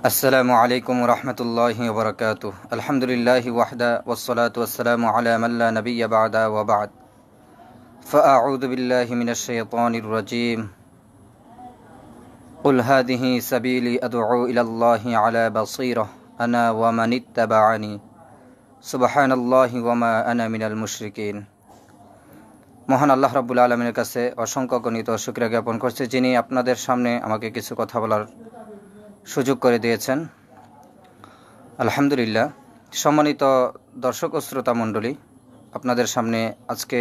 السلام عليكم ورحمة الله وبركاته الحمد لله وحده والصلاة والسلام على من لا نبي بعد وبعد فأعوذ بالله من الشيطان الرجيم قل هذه سبيلي أدعو إلى الله على بصيرة أنا ومن اتبعني سبحان الله وما أنا من المشركين মহান আল্লাহ রাব্বুল আলমীর কাছে অসংখ্য গণিত শুক্রিয়া জ্ঞাপন করছে যিনি আপনাদের সামনে আমাকে কিছু কথা বলার সুযোগ করে দিয়েছেন আলহামদুলিল্লাহ সম্মানিত দর্শক ও শ্রোতা মণ্ডলী আপনাদের সামনে আজকে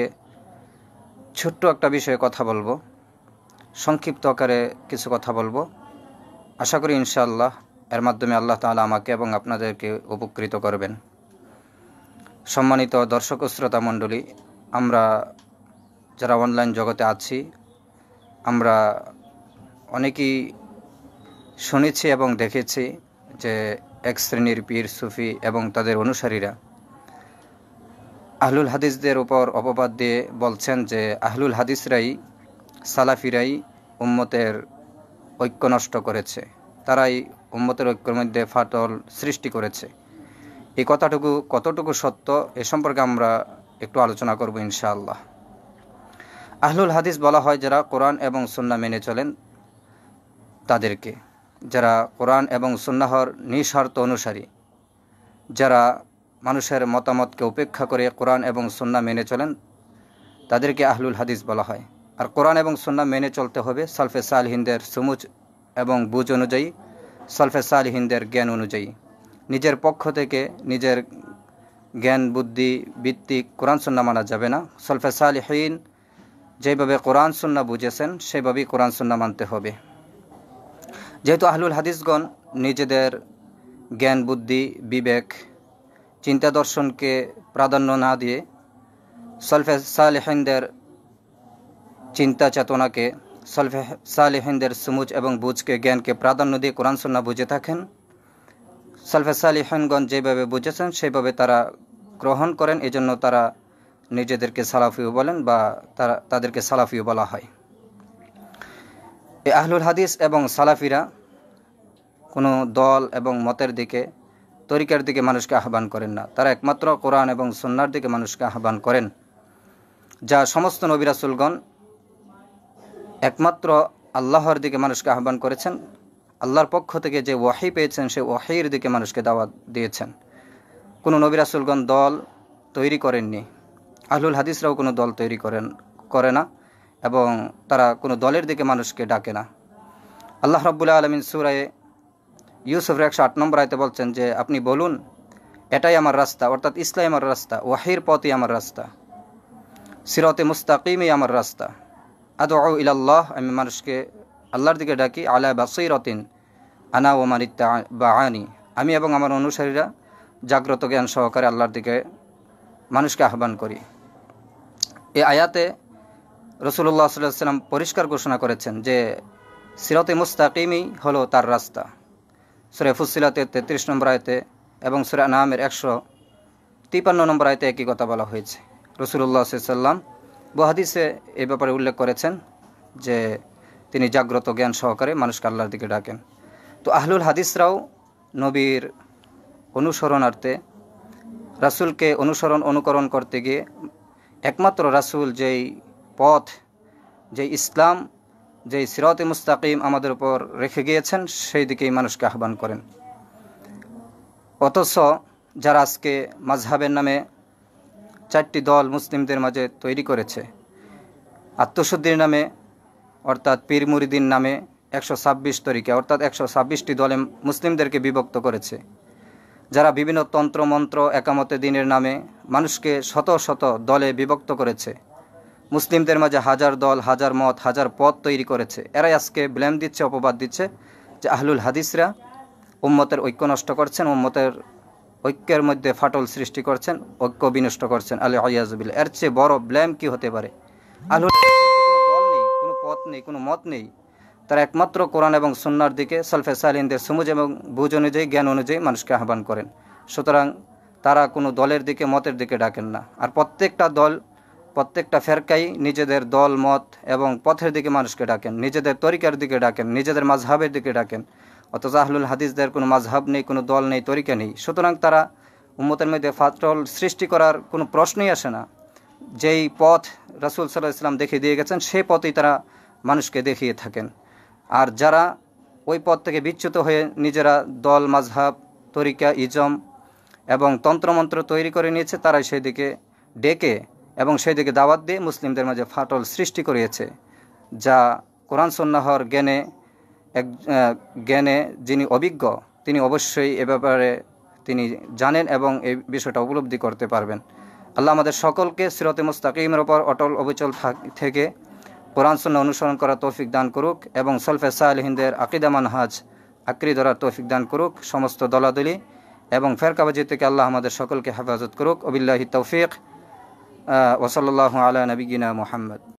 ছোট্ট একটা বিষয়ে কথা বলবো সংক্ষিপ্ত আকারে কিছু কথা বলবো আশা করি ইনশাআল্লাহ এর মাধ্যমে আল্লাহ তাআলা আমাকে এবং আপনাদেরকে উপকৃত করবেন সম্মানিত দর্শক ও শ্রোতা মণ্ডলী আমরা যারা অনলাইন জগতে আছি আমরা অনেকেই শুনেছি এবং দেখেছি যে এক শ্রেণীর পীর সুফি এবং তাদের অনুসারীরা আহলুল হাদিসদের ওপর অপবাদ দিয়ে বলছেন যে আহলুল হাদিসরাই সালাফিরাই উম্মতের ঐক্য নষ্ট করেছে তারাই উম্মতের ঐক্যের মধ্যে ফাটল সৃষ্টি করেছে এই কথাটুকু কতটুকু সত্য এ সম্পর্কে আমরা একটু আলোচনা করব ইনশাআল্লাহ আহলুল হাদিস বলা হয় যারা কোরআন এবং সন্না মেনে চলেন তাদেরকে যারা কোরআন এবং সুন্নাহর নিঃস্বার্থ অনুসারী যারা মানুষের মতামতকে উপেক্ষা করে কোরআন এবং সুন্না মেনে চলেন তাদেরকে আহলুল হাদিস বলা হয় আর কোরআন এবং সুন্না মেনে চলতে হবে সালফে হিন্দের সুমুচ এবং বুজ অনুযায়ী সালফে হিন্দের জ্ঞান অনুযায়ী নিজের পক্ষ থেকে নিজের জ্ঞান বুদ্ধি ভিত্তিক কোরআন সুন্না মানা যাবে না সাল হিন যেভাবে কোরআন সুন্না বুঝেছেন সেভাবেই কোরআন সুন্না মানতে হবে যেহেতু আহলুল হাদিসগণ নিজেদের জ্ঞান বুদ্ধি বিবেক চিন্তা দর্শনকে প্রাধান্য না দিয়ে সলফে সালেহিনদের চিন্তা চেতনাকে সলফে সালেহিনদের সুমুজ এবং বুঝকে জ্ঞানকে প্রাধান্য দিয়ে কোরআন সন্না বুঝে থাকেন সালফে সালিহানগণ যেভাবে বুঝেছেন সেইভাবে তারা গ্রহণ করেন এজন্য তারা নিজেদেরকে সালাফিও বলেন বা তারা তাদেরকে সালাফিও বলা হয় এ আহলুল হাদিস এবং সালাফিরা কোনো দল এবং মতের দিকে তরিকার দিকে মানুষকে আহ্বান করেন না তারা একমাত্র কোরআন এবং সন্ন্যার দিকে মানুষকে আহ্বান করেন যা সমস্ত নবিরাসুলগণ একমাত্র আল্লাহর দিকে মানুষকে আহ্বান করেছেন আল্লাহর পক্ষ থেকে যে ওয়াহি পেয়েছেন সে ওয়াহির দিকে মানুষকে দাওয়াত দিয়েছেন কোনো নবিরাসুলগণ দল তৈরি করেননি আহলুল হাদিসরাও কোনো দল তৈরি করেন করে না এবং তারা কোনো দলের দিকে মানুষকে ডাকে না আল্লাহ রব্বুল্লা আলমিন সুরায় ইউসুফ একশো আট নম্বর আয়তে বলছেন যে আপনি বলুন এটাই আমার রাস্তা অর্থাৎ ইসলাই আমার রাস্তা ওয়াহির পথই আমার রাস্তা সিরতে মুস্তাকিমই আমার রাস্তা আদৌ ইলাল্লাহ আমি মানুষকে আল্লাহর দিকে ডাকি আলা বাসিরতিন আনা ও ইত্তা বা আনি আমি এবং আমার অনুসারীরা জাগ্রত জ্ঞান সহকারে আল্লাহর দিকে মানুষকে আহ্বান করি এ আয়াতে রসুল্লাহ সাল্লাম পরিষ্কার ঘোষণা করেছেন যে সিরতে মুস্তাকিমই হলো তার রাস্তা সুরে ফুসিলাতে তেত্রিশ নম্বর আয়তে এবং সুরে নামের একশো তিপান্ন নম্বর আয়তে একই কথা বলা হয়েছে রসুল্লাহ সাল্লাম বহাদিসে এ ব্যাপারে উল্লেখ করেছেন যে তিনি জাগ্রত জ্ঞান সহকারে মানুষকে আল্লাহর দিকে ডাকেন তো আহলুল হাদিসরাও নবীর অনুসরণার্থে রাসুলকে অনুসরণ অনুকরণ করতে গিয়ে একমাত্র রাসুল যেই পথ যে ইসলাম যেই সিরাতে মুস্তাকিম আমাদের উপর রেখে গিয়েছেন সেই দিকেই মানুষকে আহ্বান করেন অথচ যারা আজকে মাঝহাবের নামে চারটি দল মুসলিমদের মাঝে তৈরি করেছে আত্মশুদ্ধির নামে অর্থাৎ পীর মুরিদিন নামে একশো ছাব্বিশ তরিকা অর্থাৎ একশো ছাব্বিশটি দলে মুসলিমদেরকে বিভক্ত করেছে যারা বিভিন্ন তন্ত্রমন্ত্র একামতে দিনের নামে মানুষকে শত শত দলে বিভক্ত করেছে মুসলিমদের মাঝে হাজার দল হাজার মত হাজার পথ তৈরি করেছে এরাই আজকে ব্লেম দিচ্ছে অপবাদ দিচ্ছে যে আহলুল হাদিসরা উম্মতের ঐক্য নষ্ট করছেন উম্মতের ঐক্যের মধ্যে ফাটল সৃষ্টি করছেন ঐক্য বিনষ্ট করছেন আলী আয়াজবিল এর চেয়ে বড় ব্লেম কি হতে পারে আহলুল কোনো দল নেই কোনো পথ নেই কোনো মত নেই তারা একমাত্র কোরআন এবং সন্ন্যার দিকে সলফে সালিনদের সমুজ এবং বুঝ অনুযায়ী জ্ঞান অনুযায়ী মানুষকে আহ্বান করেন সুতরাং তারা কোনো দলের দিকে মতের দিকে ডাকেন না আর প্রত্যেকটা দল প্রত্যেকটা ফেরকাই নিজেদের দল মত এবং পথের দিকে মানুষকে ডাকেন নিজেদের তরিকার দিকে ডাকেন নিজেদের মাঝহাবের দিকে ডাকেন অথচ আহলুল হাদিসদের কোনো মাঝহাব নেই কোনো দল নেই তরিকা নেই সুতরাং তারা উম্মতের মধ্যে ফাটল সৃষ্টি করার কোনো প্রশ্নই আসে না যেই পথ রাসুল সাল্লাহ ইসলাম দেখিয়ে দিয়ে গেছেন সেই পথেই তারা মানুষকে দেখিয়ে থাকেন আর যারা ওই পথ থেকে বিচ্যুত হয়ে নিজেরা দল মাঝহাব তরিকা ইজম এবং তন্ত্রমন্ত্র তৈরি করে নিয়েছে তারাই সেদিকে ডেকে এবং সেই দিকে দাওয়াত দিয়ে মুসলিমদের মাঝে ফাটল সৃষ্টি করিয়েছে যা কোরআন সন্ন্যাহর জ্ঞানে এক জ্ঞানে যিনি অভিজ্ঞ তিনি অবশ্যই এ ব্যাপারে তিনি জানেন এবং এই বিষয়টা উপলব্ধি করতে পারবেন আল্লাহ আমাদের সকলকে সিরতে মুস্তাকিমের ওপর অটল অবিচল থেকে কোরআন সন্ন্য অনুসরণ করার তৌফিক দান করুক এবং সলফে সালহিনদের আকিদামান হাজ আকৃ ধরার তৌফিক দান করুক সমস্ত দলাদলি এবং ফেরকাবাজি থেকে আল্লাহ আমাদের সকলকে হেফাজত করুক অবিল্লাহি তৌফিক آه، وصلى الله على نبينا محمد